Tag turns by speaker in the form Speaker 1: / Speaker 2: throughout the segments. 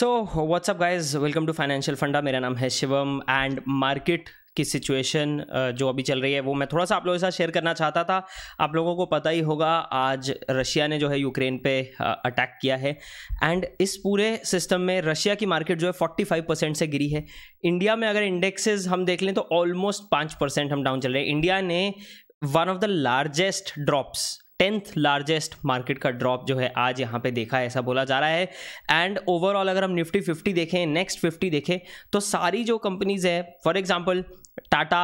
Speaker 1: So WhatsApp guys welcome to financial Funda मेरा नाम है शिवम एंड मार्केट की सिचुएशन uh, जो अभी चल रही है वो मैं थोड़ा सा आप लोगों के साथ शेयर करना चाहता था आप लोगों को पता ही होगा आज रशिया ने जो है यूक्रेन पे अटैक uh, किया है एंड इस पूरे सिस्टम में रशिया की मार्केट जो है 45 परसेंट से गिरी है इंडिया में अगर इंडेक्सेस हम देख लें तो ऑलमोस्ट पाँच परसेंट हम डाउन चल रहे हैं इंडिया ने one of the largest drops tenth largest market का ड्रॉप जो है आज यहाँ पे देखा है ऐसा बोला जा रहा है एंड ओवरऑल अगर हम निफ्टी फिफ्टी देखें नेक्स्ट फिफ्टी देखें तो सारी जो कंपनीज है फॉर एग्जाम्पल टाटा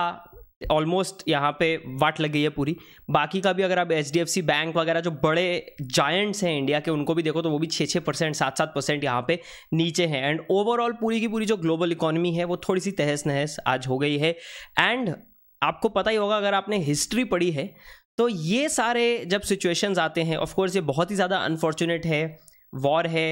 Speaker 1: ऑलमोस्ट यहाँ पे वाट लग गई है पूरी बाकी का भी अगर आप H D F C bank वगैरह जो बड़े जायंट्स हैं इंडिया के उनको भी देखो तो वो भी छः छः परसेंट सात सात परसेंट यहाँ पे नीचे हैं एंड ओवरऑल पूरी की पूरी जो ग्लोबल इकोनॉमी है वो थोड़ी सी तहस नहस आज हो गई है एंड आपको पता ही होगा अगर आपने हिस्ट्री पढ़ी है तो ये सारे जब सिचुएशंस आते हैं ऑफकोर्स ये बहुत ही ज़्यादा अनफॉर्चुनेट है वॉर है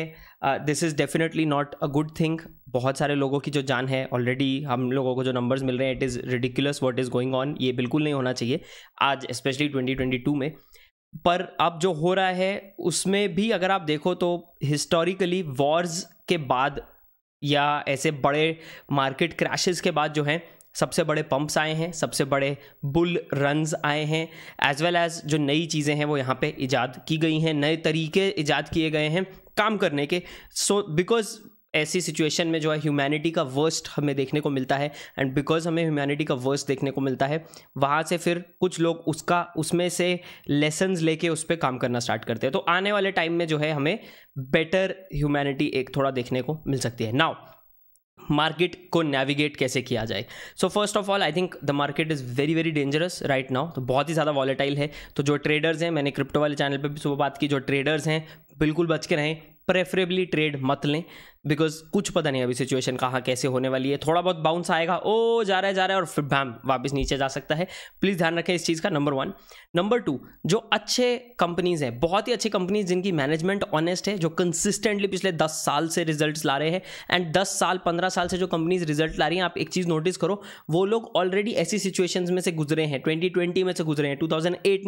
Speaker 1: this is definitely not a good thing बहुत सारे लोगों की जो जान है ऑलरेडी हम लोगों को जो नंबर्स मिल रहे हैं it is ridiculous what is going on ये बिल्कुल नहीं होना चाहिए आज स्पेशली 2022 में पर अब जो हो रहा है उसमें भी अगर आप देखो तो हिस्टोरिकली वॉर्स के बाद या ऐसे बड़े मार्केट क्रैशेज़ के बाद जो हैं सबसे बड़े पंप्स आए हैं सबसे बड़े बुल रन्स आए हैं एज वेल एज़ जो नई चीज़ें हैं वो यहाँ पे ईजाद की गई हैं नए तरीके ईजाद किए गए हैं काम करने के सो बिकॉज ऐसी सिचुएशन में जो है ह्यूमैनिटी का वर्स्ट हमें देखने को मिलता है एंड बिकॉज हमें ह्यूमैनिटी का वर्स्ट देखने को मिलता है वहाँ से फिर कुछ लोग उसका उसमें से लेसन लेके उस पर काम करना स्टार्ट करते हैं तो आने वाले टाइम में जो है हमें बेटर ह्यूमैनिटी एक थोड़ा देखने को मिल सकती है नाउ मार्केट को नेविगेट कैसे किया जाए so first of all I think the market is very very dangerous right now तो बहुत ही ज़्यादा वॉलेटाइल है तो जो ट्रेडर्स हैं मैंने क्रिप्टो वाले चैनल पे भी सुबह बात की जो ट्रेडर्स हैं बिल्कुल बच के रहें प्रेफरेबली ट्रेड मत लें बिकॉज कुछ पता नहीं अभी सिचुएशन कहाँ कैसे होने वाली है थोड़ा बहुत बाउंस आएगा ओ जा रहा है जा रहा है और फिर भैम वापस नीचे जा सकता है प्लीज़ ध्यान रखें इस चीज़ का नंबर वन नंबर टू जो अच्छे कंपनीज़ हैं बहुत ही अच्छी कंपनीज जिनकी मैनेजमेंट ऑनेस्ट है जो कंसिस्टेंटली पिछले दस साल से रिजल्ट ला रहे हैं एंड दस साल पंद्रह साल से जो कंपनीज रिजल्ट ला रही हैं आप एक चीज़ नोटिस करो वो लोग ऑलरेडी ऐसी सिचुएशन में से गुजरे हैं ट्वेंटी में से गुजरे हैं टू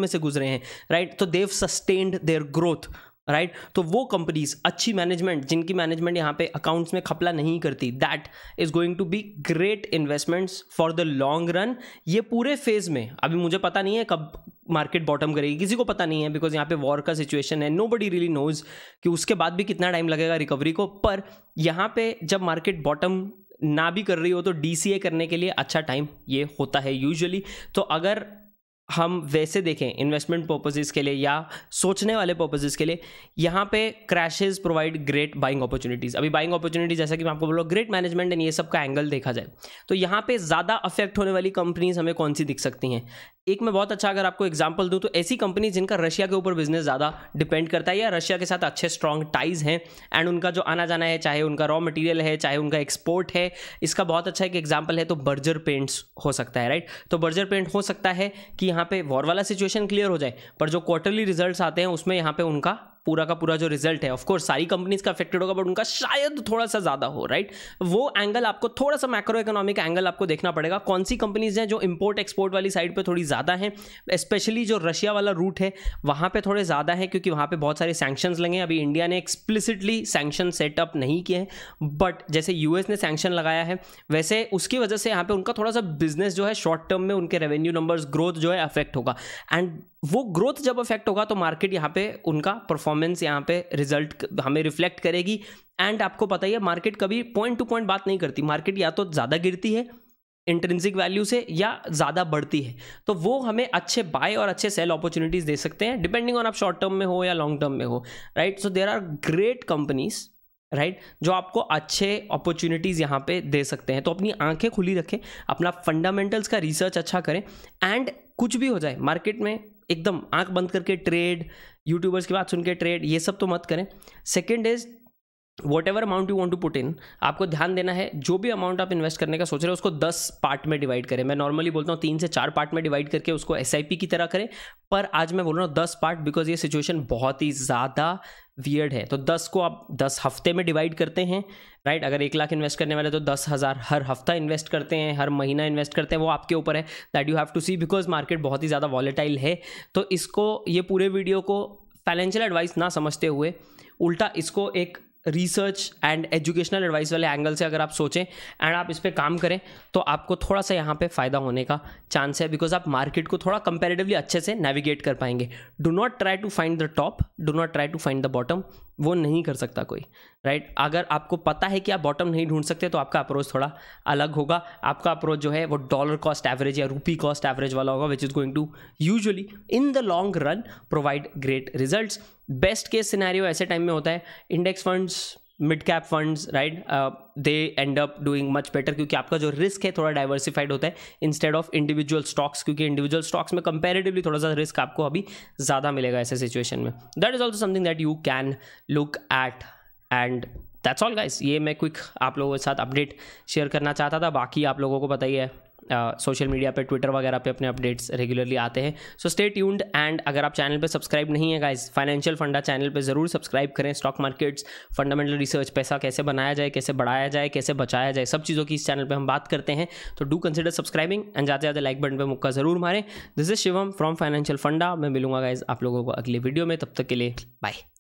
Speaker 1: में से गुजरे हैं राइट तो they sustained their growth right right? तो वो कंपनीज अच्छी मैनेजमेंट जिनकी मैनेजमेंट यहाँ पे अकाउंट्स में खपला नहीं करती that is going to be great investments for the long run ये पूरे फेज में अभी मुझे पता नहीं है कब मार्केट बॉटम करेगी किसी को पता नहीं है बिकॉज यहाँ पे वॉर का सिचुएशन है नो बडी रियली नोज कि उसके बाद भी कितना टाइम लगेगा रिकवरी को पर यहाँ पे जब मार्केट बॉटम ना भी कर रही हो तो डी करने के लिए अच्छा टाइम ये होता है यूजली तो अगर हम वैसे देखें इन्वेस्टमेंट पर्पजेज़ के लिए या सोचने वाले पर्पजेज़ के लिए यहाँ पे crashes provide great buying opportunities अभी बाइंग अपॉर्चुनिटीज जैसा कि मैं आपको बोला ग्रेट मैनेजमेंट एंड ये सब का एंगल देखा जाए तो यहाँ पे ज़्यादा अफेक्ट होने वाली कंपनीज़ हमें कौन सी दिख सकती हैं एक मैं बहुत अच्छा अगर आपको एग्जाम्पल दूँ तो ऐसी कंपनी जिनका रशिया के ऊपर बिजनेस ज़्यादा डिपेंड करता है या रशिया के साथ अच्छे स्ट्रॉन्ग टाइज हैं एंड उनका जो आना जाना है चाहे उनका रॉ मटेरियल है चाहे उनका एक्सपोर्ट है इसका बहुत अच्छा एक एग्जाम्पल है तो बर्जर पेंट्स हो सकता है राइट तो बर्जर पेंट हो सकता है कि यहाँ पे वॉर वाला सिचुएशन क्लियर हो जाए पर जो क्वार्टरली रिजल्ट आते हैं उसमें यहाँ पे उनका पूरा का पूरा जो रिजल्ट है ऑफकोर्स सारी कंपनीज का अफेक्टेड होगा बट उनका शायद थोड़ा सा ज़्यादा हो राइट वो एंगल आपको थोड़ा सा मैक्रो इकोनॉमिक एंगल आपको देखना पड़ेगा कौन सी कंपनीज हैं जो इंपोर्ट एक्सपोर्ट वाली साइड पर थोड़ी ज़्यादा है स्पेशली जो रशिया वाला रूट है वहां पर थोड़े ज़्यादा है क्योंकि वहां पर बहुत सारे सैक्शन लगे अभी इंडिया ने एक्सप्लिसिटली सैक्शन सेटअप नहीं किए हैं बट जैसे यूएस ने सैक्शन लगाया है वैसे उसकी वजह से यहाँ पे उनका थोड़ा सा बिजनेस जो है शॉर्ट टर्म में उनके रेवेन्यू नंबर्स ग्रोथ जो है अफेक्ट होगा एंड वो ग्रोथ जब अफेक्ट होगा तो मार्केट यहाँ पे उनका परफॉर्म परफॉर्मेंस यहाँ पे रिजल्ट हमें रिफ्लेक्ट करेगी एंड आपको पता ही है मार्केट कभी पॉइंट टू पॉइंट बात नहीं करती मार्केट या तो ज़्यादा गिरती है इंटरेंसिक वैल्यू से या ज़्यादा बढ़ती है तो वो हमें अच्छे बाय और अच्छे सेल अपॉर्चुनिटीज़ दे सकते हैं डिपेंडिंग ऑन आप शॉर्ट टर्म में हो या लॉन्ग टर्म में हो right so there are great companies right right? जो आपको अच्छे अपॉर्चुनिटीज़ यहाँ पे दे सकते हैं तो अपनी आंखें खुली रखें अपना फंडामेंटल्स का रिसर्च अच्छा करें एंड कुछ भी हो जाए मार्केट में एकदम आंख बंद करके ट्रेड यूट्यूबर्स की बात सुन के ट्रेड ये सब तो मत करें second is whatever amount you want to put in आपको ध्यान देना है जो भी अमाउंट आप इन्वेस्ट करने का सोच रहे हो उसको दस पार्ट में डिवाइड करें मैं नॉर्मली बोलता हूँ तीन से चार पार्ट में डिवाइड करके उसको एस आई पी की तरह करें पर आज मैं बोल रहा हूँ दस पार्ट बिकॉज ये सिचुएशन बहुत ही ज़्यादा वियर्ड है तो दस को आप दस हफ्ते में डिवाइड करते हैं राइट अगर एक लाख इन्वेस्ट करने वाले तो दस हज़ार हर हफ्ता इन्वेस्ट करते हैं हर महीना इन्वेस्ट करते हैं वो आपके ऊपर है that you have to see because market बहुत ही ज़्यादा वॉलेटाइल है तो इसको ये पूरे वीडियो को फाइनेंशियल एडवाइस ना समझते हुए उल्टा इसको एक रिसर्च एंड एजुकेशनल एडवाइस वाले एंगल से अगर आप सोचें एंड आप इस पर काम करें तो आपको थोड़ा सा यहाँ पे फ़ायदा होने का चांस है बिकॉज आप मार्केट को थोड़ा कंपेरेटिवली अच्छे से नेविगेट कर पाएंगे do not try to find the top do not try to find the bottom वो नहीं कर सकता कोई राइट अगर आपको पता है कि आप बॉटम नहीं ढूंढ सकते तो आपका अप्रोच थोड़ा अलग होगा आपका अप्रोच जो है वो डॉलर कॉस्ट एवरेज या रूपी कॉस्ट एवरेज वाला होगा which is going to usually in the long run provide great results best case scenario ऐसे टाइम में होता है index funds mid cap funds right they end up doing much better क्योंकि आपका जो रिस्क है थोड़ा डाइवर्सिफाइड होता है इंस्टेड ऑफ इंडिविजुअल स्टॉक्स क्योंकि इंडिविजुअल स्टॉक्स में कंपेरेटिवली थोड़ा सा रिस्क आपको अभी ज़्यादा मिलेगा ऐसे सिचुएशन में that is also something that you can look at and that's all guys ये मैं क्विक आप लोगों के साथ अपडेट शेयर करना चाहता था बाकी आप लोगों को बताइए सोशल मीडिया पे ट्विटर वगैरह पे अपने अपडेट्स रेगुलरली आते हैं सो स्टे ट्यून्ड एंड अगर आप चैनल पे सब्सक्राइब नहीं है गाइज फाइनेंशियल फंडा चैनल पे ज़रूर सब्सक्राइब करें स्टॉक मार्केट्स फंडामेंटल रिसर्च पैसा कैसे बनाया जाए कैसे बढ़ाया जाए कैसे बचाया जाए सब चीज़ों की इस चैनल पर हम बात करते हैं तो डू कंसिडर सब्सक्राइबिंग एंड ज़्यादा ज़्यादा लाइक बटन पर मुक्का ज़रूर मारें this is Shivam from financial Funda मैं मिलूंगा गाइज आप लोगों को अगले वीडियो में तब तक के लिए बाय